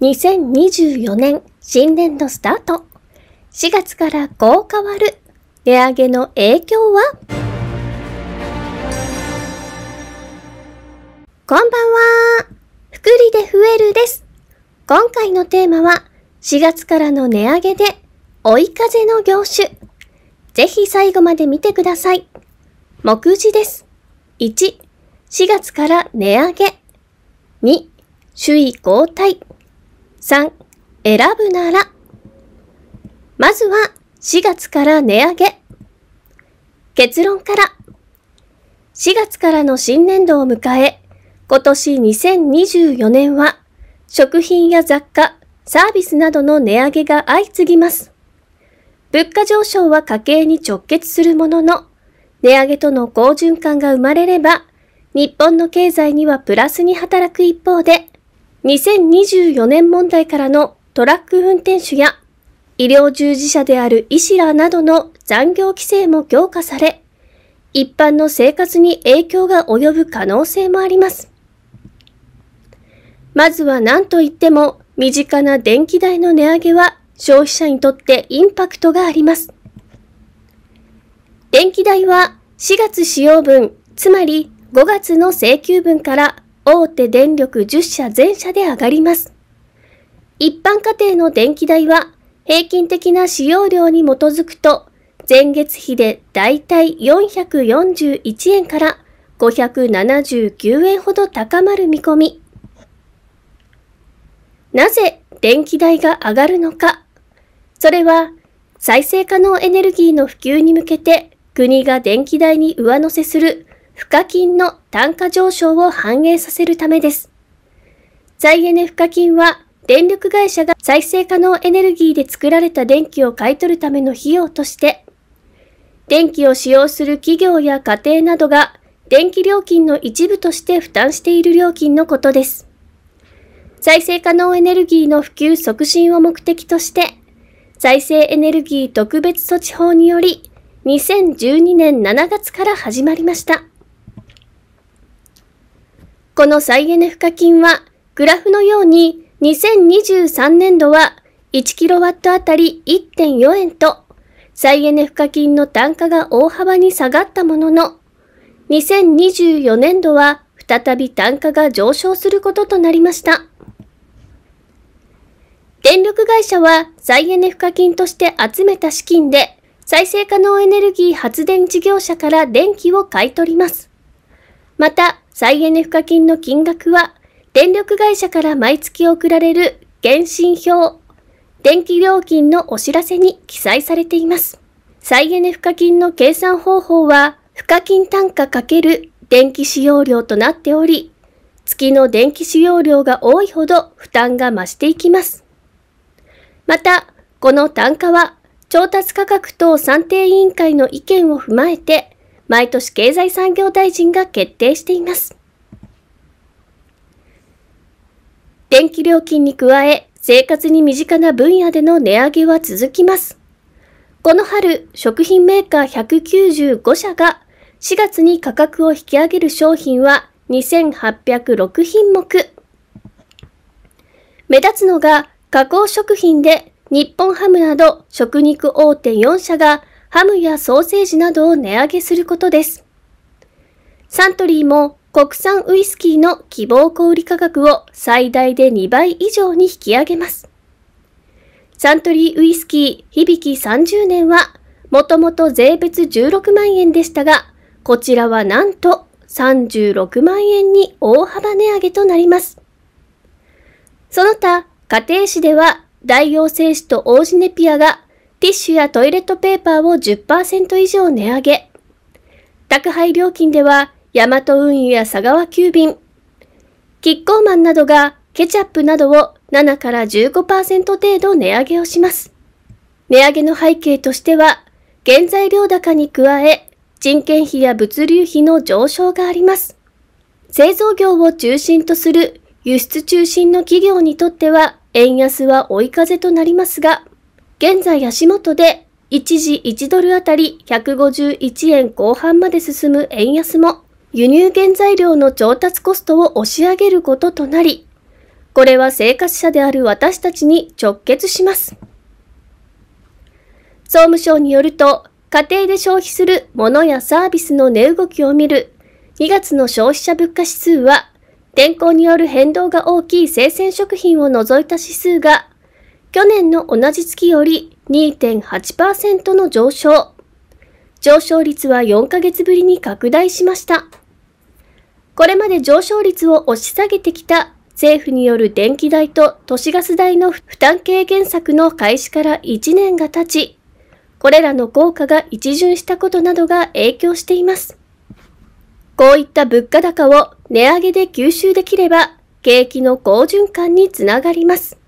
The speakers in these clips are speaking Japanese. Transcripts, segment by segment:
2024年新年度スタート。4月からこう変わる値上げの影響はこんばんは。く利で増えるです。今回のテーマは4月からの値上げで追い風の業種。ぜひ最後まで見てください。目次です。1、4月から値上げ。2、首位交代。3、選ぶなら。まずは4月から値上げ。結論から。4月からの新年度を迎え、今年2024年は食品や雑貨、サービスなどの値上げが相次ぎます。物価上昇は家計に直結するものの、値上げとの好循環が生まれれば、日本の経済にはプラスに働く一方で、2024年問題からのトラック運転手や医療従事者である医師らなどの残業規制も強化され、一般の生活に影響が及ぶ可能性もあります。まずは何と言っても身近な電気代の値上げは消費者にとってインパクトがあります。電気代は4月使用分、つまり5月の請求分から大手電力10社全社で上がります。一般家庭の電気代は平均的な使用量に基づくと前月比でだいたい441円から579円ほど高まる見込み。なぜ電気代が上がるのか。それは再生可能エネルギーの普及に向けて国が電気代に上乗せする付加金の単価上昇を反映させるためです。再エネ付加金は電力会社が再生可能エネルギーで作られた電気を買い取るための費用として、電気を使用する企業や家庭などが電気料金の一部として負担している料金のことです。再生可能エネルギーの普及促進を目的として、再生エネルギー特別措置法により、2012年7月から始まりました。この再エネ賦課金は、グラフのように2023年度は 1kW あたり1.4円と、再エネ賦課金の単価が大幅に下がったものの、2024年度は再び単価が上昇することとなりました。電力会社は再エネ賦課金として集めた資金で再生可能エネルギー発電事業者から電気を買い取ります。また、再エネ賦課金の金額は、電力会社から毎月送られる原診票、電気料金のお知らせに記載されています。再エネ賦課金の計算方法は、賦課金単価×電気使用量となっており、月の電気使用量が多いほど負担が増していきます。また、この単価は、調達価格等算定委員会の意見を踏まえて、毎年経済産業大臣が決定しています。電気料金に加え、生活に身近な分野での値上げは続きます。この春、食品メーカー195社が4月に価格を引き上げる商品は2806品目。目立つのが加工食品で日本ハムなど食肉大手4社がハムやソーセージなどを値上げすることです。サントリーも国産ウイスキーの希望小売価格を最大で2倍以上に引き上げます。サントリーウイスキー響き30年は、もともと税別16万円でしたが、こちらはなんと36万円に大幅値上げとなります。その他、家庭市では大王製紙と王子ネピアがティッシュやトイレットペーパーを10%以上値上げ。宅配料金では、ヤマト運輸や佐川急便、キッコーマンなどがケチャップなどを7から15%程度値上げをします。値上げの背景としては、原材料高に加え、人件費や物流費の上昇があります。製造業を中心とする輸出中心の企業にとっては、円安は追い風となりますが、現在足元で一時1ドルあたり151円後半まで進む円安も輸入原材料の調達コストを押し上げることとなり、これは生活者である私たちに直結します。総務省によると、家庭で消費する物やサービスの値動きを見る2月の消費者物価指数は、天候による変動が大きい生鮮食品を除いた指数が去年の同じ月より2.8%の上昇。上昇率は4ヶ月ぶりに拡大しました。これまで上昇率を押し下げてきた政府による電気代と都市ガス代の負担軽減策の開始から1年が経ち、これらの効果が一巡したことなどが影響しています。こういった物価高を値上げで吸収できれば、景気の好循環につながります。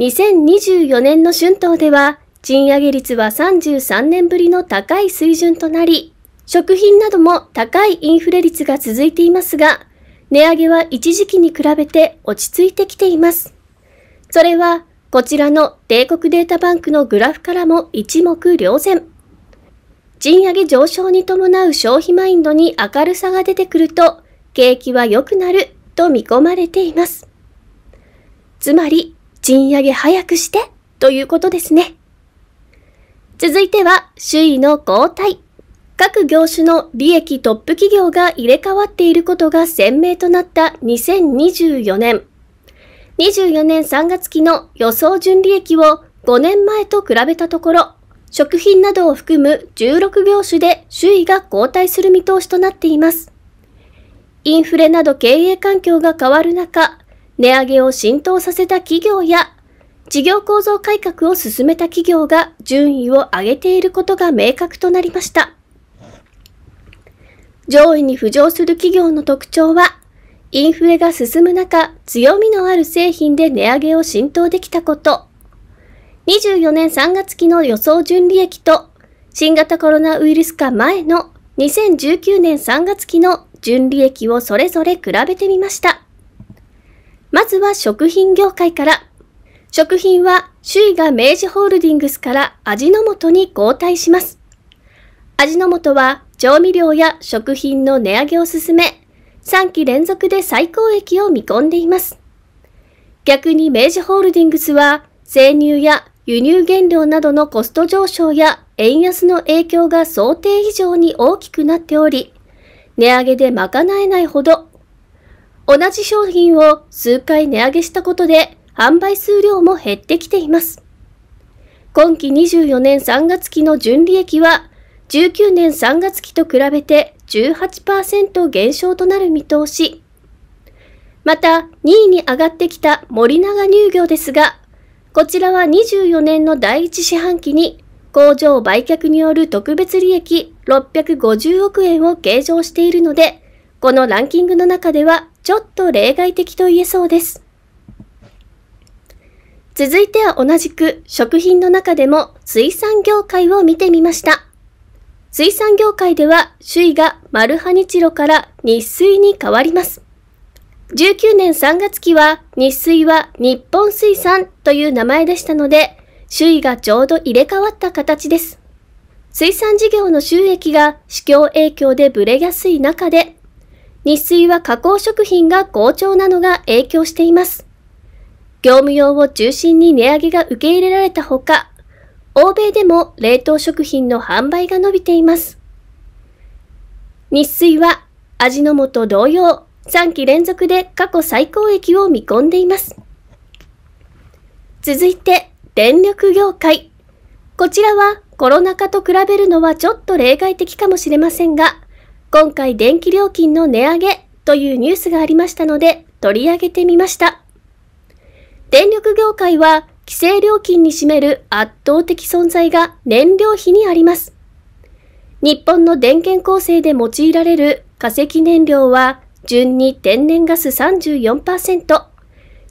2024年の春闘では、賃上げ率は33年ぶりの高い水準となり、食品なども高いインフレ率が続いていますが、値上げは一時期に比べて落ち着いてきています。それは、こちらの帝国データバンクのグラフからも一目瞭然。賃上げ上昇に伴う消費マインドに明るさが出てくると、景気は良くなると見込まれています。つまり、賃上げ早くして、ということですね。続いては、周囲の交代。各業種の利益トップ企業が入れ替わっていることが鮮明となった2024年。24年3月期の予想純利益を5年前と比べたところ、食品などを含む16業種で首位が交代する見通しとなっています。インフレなど経営環境が変わる中、値上げを浸透させた企業や、事業構造改革を進めた企業が順位を上げていることが明確となりました。上位に浮上する企業の特徴は、インフレが進む中、強みのある製品で値上げを浸透できたこと、24年3月期の予想純利益と、新型コロナウイルス化前の2019年3月期の純利益をそれぞれ比べてみました。まずは食品業界から。食品は首位が明治ホールディングスから味の素に交代します。味の素は調味料や食品の値上げを進め、3期連続で最高益を見込んでいます。逆に明治ホールディングスは生乳や輸入原料などのコスト上昇や円安の影響が想定以上に大きくなっており、値上げで賄えないほど同じ商品を数回値上げしたことで販売数量も減ってきています。今期24年3月期の純利益は19年3月期と比べて18%減少となる見通し。また2位に上がってきた森永乳業ですが、こちらは24年の第1四半期に工場売却による特別利益650億円を計上しているので、このランキングの中ではちょっと例外的と言えそうです。続いては同じく食品の中でも水産業界を見てみました。水産業界では首位がマルハニチロから日水に変わります。19年3月期は日水は日本水産という名前でしたので、首位がちょうど入れ替わった形です。水産事業の収益が市況影響でブレやすい中で、日水は加工食品が好調なのが影響しています。業務用を中心に値上げが受け入れられたほか、欧米でも冷凍食品の販売が伸びています。日水は味の素同様、3期連続で過去最高益を見込んでいます。続いて、電力業界。こちらはコロナ禍と比べるのはちょっと例外的かもしれませんが、今回電気料金の値上げというニュースがありましたので取り上げてみました。電力業界は規制料金に占める圧倒的存在が燃料費にあります。日本の電源構成で用いられる化石燃料は順に天然ガス34%、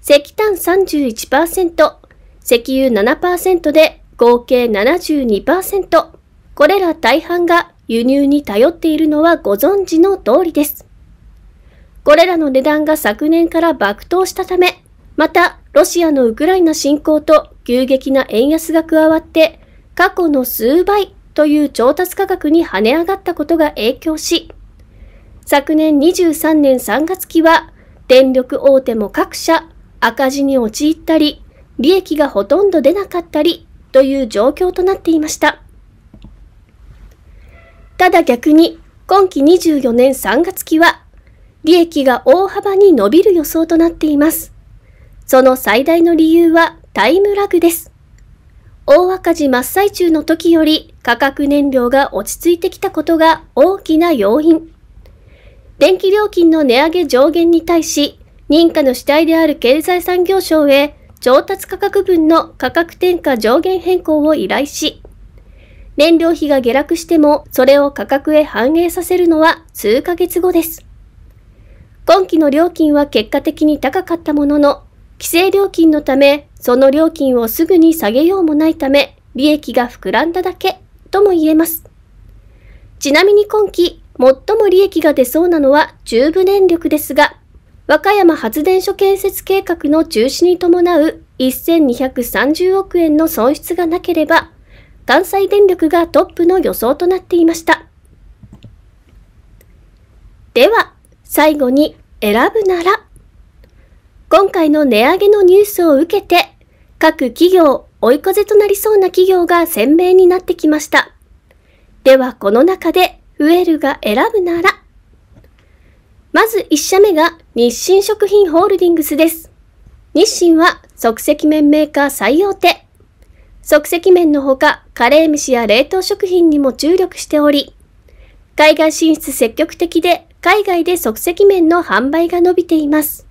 石炭31%、石油7%で合計72%。これら大半が輸入に頼っているのはご存知の通りです。これらの値段が昨年から爆投したため、またロシアのウクライナ侵攻と急激な円安が加わって、過去の数倍という調達価格に跳ね上がったことが影響し、昨年23年3月期は電力大手も各社赤字に陥ったり、利益がほとんど出なかったりという状況となっていました。ただ逆に、今期24年3月期は、利益が大幅に伸びる予想となっています。その最大の理由はタイムラグです。大赤字真っ最中の時より価格燃料が落ち着いてきたことが大きな要因。電気料金の値上げ上限に対し、認可の主体である経済産業省へ調達価格分の価格転嫁上限変更を依頼し、燃料費が下落しても、それを価格へ反映させるのは数ヶ月後です。今期の料金は結果的に高かったものの、規制料金のため、その料金をすぐに下げようもないため、利益が膨らんだだけとも言えます。ちなみに今期、最も利益が出そうなのは中部電力ですが、和歌山発電所建設計画の中止に伴う1230億円の損失がなければ、関西電力がトップの予想となっていました。では、最後に選ぶなら、今回の値上げのニュースを受けて、各企業、追い風となりそうな企業が鮮明になってきました。では、この中で、ウェルが選ぶなら、まず1社目が日清食品ホールディングスです。日清は即席麺メーカー最大手、即席麺のほか、カレー飯や冷凍食品にも注力しており、海外進出積極的で、海外で即席麺の販売が伸びています。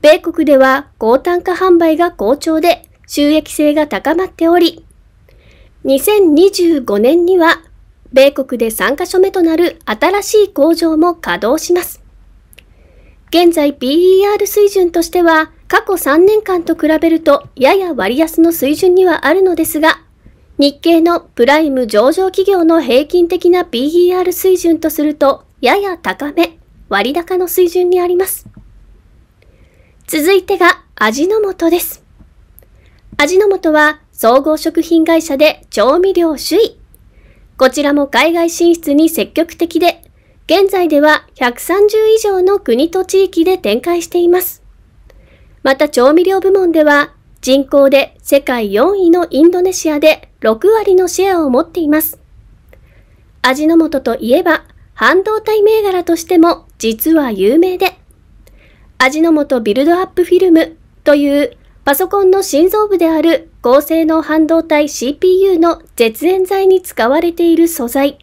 米国では高単価販売が好調で、収益性が高まっており、2025年には、米国で3カ所目となる新しい工場も稼働します。現在 PER 水準としては過去3年間と比べるとやや割安の水準にはあるのですが、日経のプライム上場企業の平均的な PER 水準とするとやや高め、割高の水準にあります。続いてが味の素です。味の素は総合食品会社で調味料首位。こちらも海外進出に積極的で、現在では130以上の国と地域で展開しています。また調味料部門では人口で世界4位のインドネシアで6割のシェアを持っています。味の素といえば半導体銘柄としても実は有名で、味の素ビルドアップフィルムというパソコンの心臓部である高性能半導体 CPU の絶縁材に使われている素材。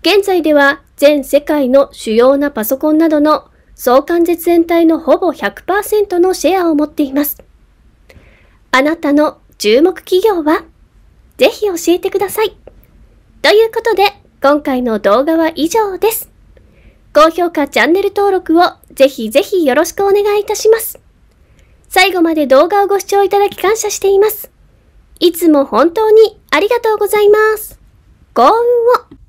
現在では全世界の主要なパソコンなどの相関絶縁体のほぼ100%のシェアを持っています。あなたの注目企業はぜひ教えてください。ということで、今回の動画は以上です。高評価、チャンネル登録をぜひぜひよろしくお願いいたします。最後まで動画をご視聴いただき感謝しています。いつも本当にありがとうございます。幸運を